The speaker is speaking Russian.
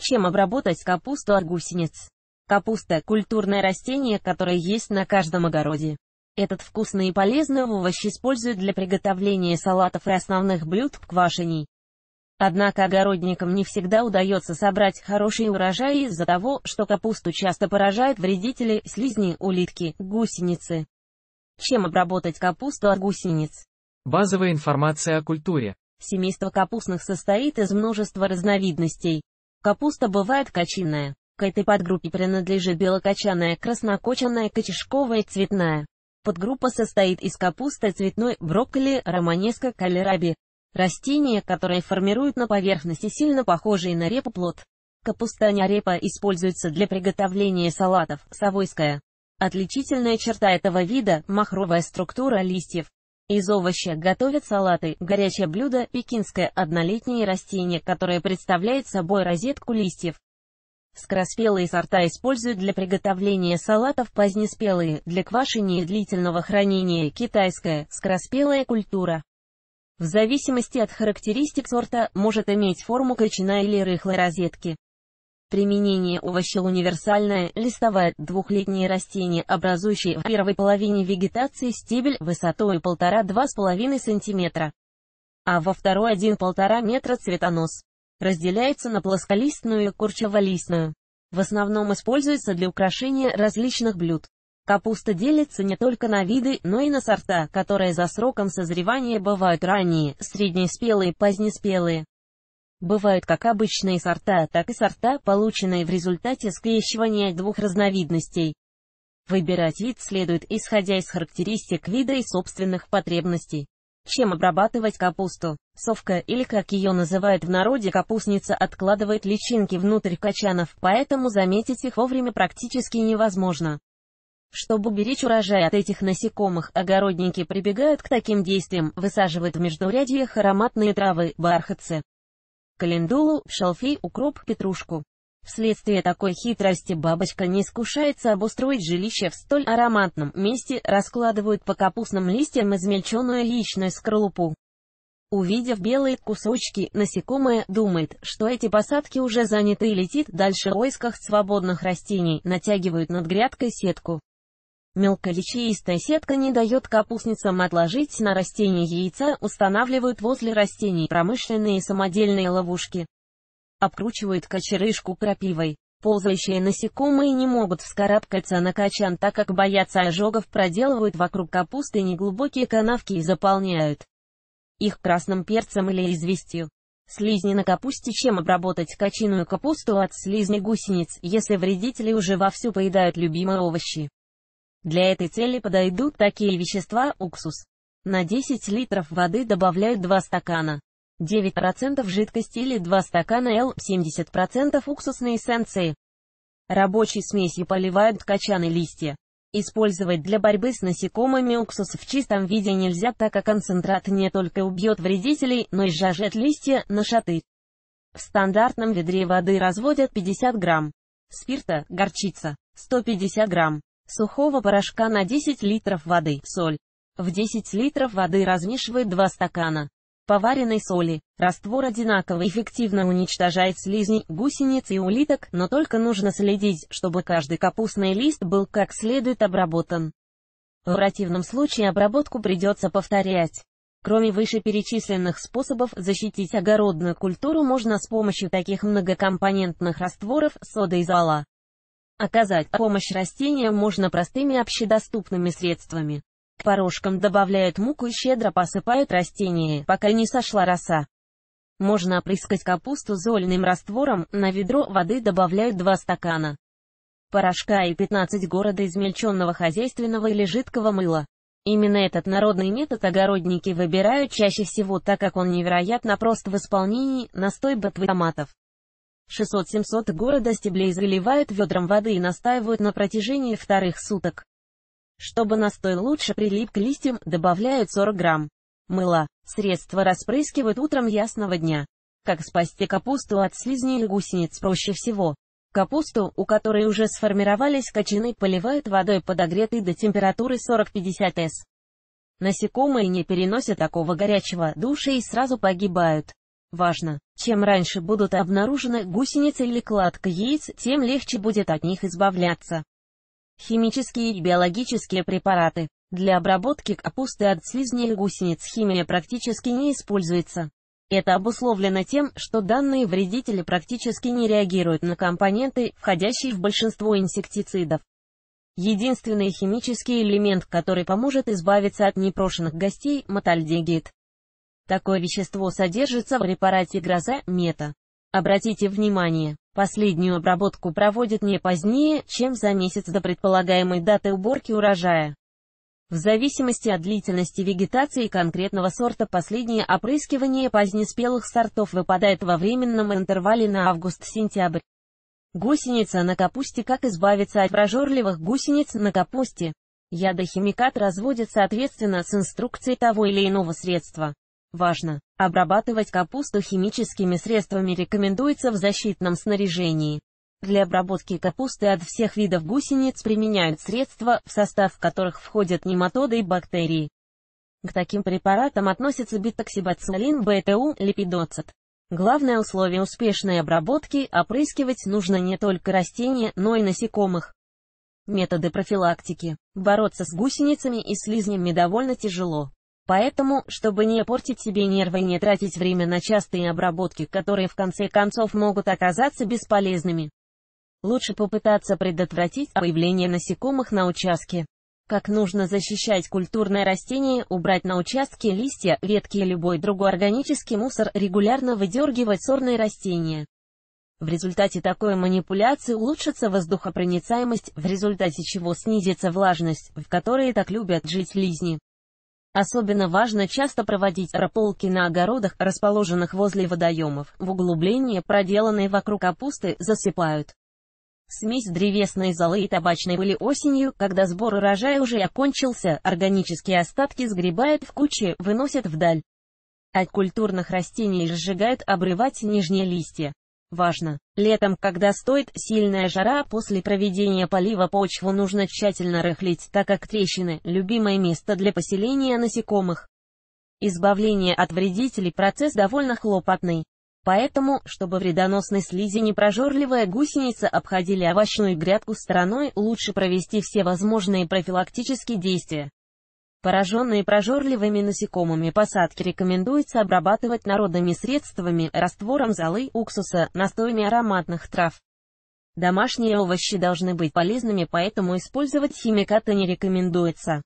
чем обработать капусту от гусениц. Капуста – культурное растение, которое есть на каждом огороде. Этот вкусный и полезный овощ используют для приготовления салатов и основных блюд квашений. Однако огородникам не всегда удается собрать хороший урожай из-за того, что капусту часто поражают вредители, слизни, улитки, гусеницы. Чем обработать капусту от гусениц? Базовая информация о культуре. Семейство капустных состоит из множества разновидностей. Капуста бывает кочинная. К этой подгруппе принадлежит белокочанная, краснокочанная, кочешковая, цветная. Подгруппа состоит из капусты цветной, брокколи, романеска, калераби. Растения, которые формируют на поверхности сильно похожий на репу плод. Капустаня репа используется для приготовления салатов, совойская. Отличительная черта этого вида – махровая структура листьев. Из овоща готовят салаты, горячее блюдо, пекинское однолетнее растение, которое представляет собой розетку листьев. Скороспелые сорта используют для приготовления салатов позднеспелые, для квашения и длительного хранения, китайская, скороспелая культура. В зависимости от характеристик сорта, может иметь форму кочана или рыхлой розетки. Применение овощей универсальное, листовое, двухлетнее растение, образующее в первой половине вегетации стебель высотой 1,5-2,5 см, а во второй 1,5 метра цветонос. Разделяется на плосколистную и курчаволистную. В основном используется для украшения различных блюд. Капуста делится не только на виды, но и на сорта, которые за сроком созревания бывают ранние, среднеспелые, позднеспелые. Бывают как обычные сорта, так и сорта, полученные в результате скрещивания двух разновидностей. Выбирать вид следует исходя из характеристик вида и собственных потребностей. Чем обрабатывать капусту? Совка, или как ее называют в народе капустница, откладывает личинки внутрь качанов, поэтому заметить их вовремя практически невозможно. Чтобы уберечь урожай от этих насекомых, огородники прибегают к таким действиям, высаживают в междурядьях ароматные травы, бархатцы, календулу, шалфей, укроп, петрушку. Вследствие такой хитрости бабочка не искушается обустроить жилище в столь ароматном месте, раскладывают по капустным листьям измельченную яичную скорлупу. Увидев белые кусочки, насекомое думает, что эти посадки уже заняты и летит дальше в поисках свободных растений, натягивают над грядкой сетку. Мелколечеистая сетка не дает капустницам отложить на растение яйца, устанавливают возле растений промышленные самодельные ловушки. Обкручивают кочерышку крапивой. Ползающие насекомые не могут вскарабкаться на качан, так как боятся ожогов, проделывают вокруг капусты неглубокие канавки и заполняют их красным перцем или известью. Слизни на капусте Чем обработать качиную капусту от слизни гусениц, если вредители уже вовсю поедают любимые овощи? Для этой цели подойдут такие вещества уксус. На 10 литров воды добавляют 2 стакана. 9% жидкости или 2 стакана L, 70% уксусной эссенции. Рабочей смесью поливают качаны листья. Использовать для борьбы с насекомыми уксус в чистом виде нельзя, так как концентрат не только убьет вредителей, но и сжажет листья, нашаты. В стандартном ведре воды разводят 50 грамм спирта, горчица, 150 грамм сухого порошка на 10 литров воды, соль. В 10 литров воды размешивает 2 стакана поваренной соли. Раствор одинаково эффективно уничтожает слизни, гусениц и улиток, но только нужно следить, чтобы каждый капустный лист был как следует обработан. В противном случае обработку придется повторять. Кроме вышеперечисленных способов защитить огородную культуру можно с помощью таких многокомпонентных растворов соды и зола. Оказать помощь растениям можно простыми общедоступными средствами. К порошкам добавляют муку и щедро посыпают растения, пока не сошла роса. Можно опрыскать капусту зольным раствором, на ведро воды добавляют 2 стакана порошка и 15 города измельченного хозяйственного или жидкого мыла. Именно этот народный метод огородники выбирают чаще всего, так как он невероятно прост в исполнении, настой ботвы томатов. 600-700 города стеблей заливают ведром воды и настаивают на протяжении вторых суток. Чтобы настой лучше прилип к листьям, добавляют 40 грамм мыла. Средство распрыскивают утром ясного дня. Как спасти капусту от слизней и гусениц проще всего. Капусту, у которой уже сформировались кочаны, поливают водой подогретой до температуры 40-50 С. Насекомые не переносят такого горячего душа и сразу погибают. Важно, чем раньше будут обнаружены гусеница или кладка яиц, тем легче будет от них избавляться. Химические и биологические препараты. Для обработки капусты от слизней и гусениц химия практически не используется. Это обусловлено тем, что данные вредители практически не реагируют на компоненты, входящие в большинство инсектицидов. Единственный химический элемент, который поможет избавиться от непрошенных гостей – мотальдегид. Такое вещество содержится в препарате «Гроза» мета. Обратите внимание, последнюю обработку проводят не позднее, чем за месяц до предполагаемой даты уборки урожая. В зависимости от длительности вегетации конкретного сорта последнее опрыскивание позднеспелых сортов выпадает во временном интервале на август-сентябрь. Гусеница на капусте Как избавиться от прожорливых гусениц на капусте? Ядохимикат разводит соответственно с инструкцией того или иного средства. Важно! Обрабатывать капусту химическими средствами рекомендуется в защитном снаряжении. Для обработки капусты от всех видов гусениц применяют средства, в состав которых входят нематоды и бактерии. К таким препаратам относятся битоксибацилин, БТУ, липидоцит. Главное условие успешной обработки – опрыскивать нужно не только растения, но и насекомых. Методы профилактики. Бороться с гусеницами и слизнями довольно тяжело. Поэтому, чтобы не портить себе нервы и не тратить время на частые обработки, которые в конце концов могут оказаться бесполезными, лучше попытаться предотвратить появление насекомых на участке. Как нужно защищать культурное растение, убрать на участке листья, ветки и любой другой органический мусор, регулярно выдергивать сорные растения. В результате такой манипуляции улучшится воздухопроницаемость, в результате чего снизится влажность, в которой так любят жить лизни. Особенно важно часто проводить прополки на огородах, расположенных возле водоемов. В углубления, проделанные вокруг капусты, засыпают. Смесь древесной золы и табачной были осенью, когда сбор урожая уже окончился, органические остатки сгребают в кучи, выносят вдаль. От культурных растений сжигают обрывать нижние листья. Важно! Летом, когда стоит сильная жара, после проведения полива почву нужно тщательно рыхлить, так как трещины – любимое место для поселения насекомых. Избавление от вредителей – процесс довольно хлопотный. Поэтому, чтобы вредоносной слизи прожорливая гусеница обходили овощную грядку стороной, лучше провести все возможные профилактические действия. Пораженные прожорливыми насекомыми посадки рекомендуется обрабатывать народными средствами, раствором золы, уксуса, настоями ароматных трав. Домашние овощи должны быть полезными, поэтому использовать химикаты не рекомендуется.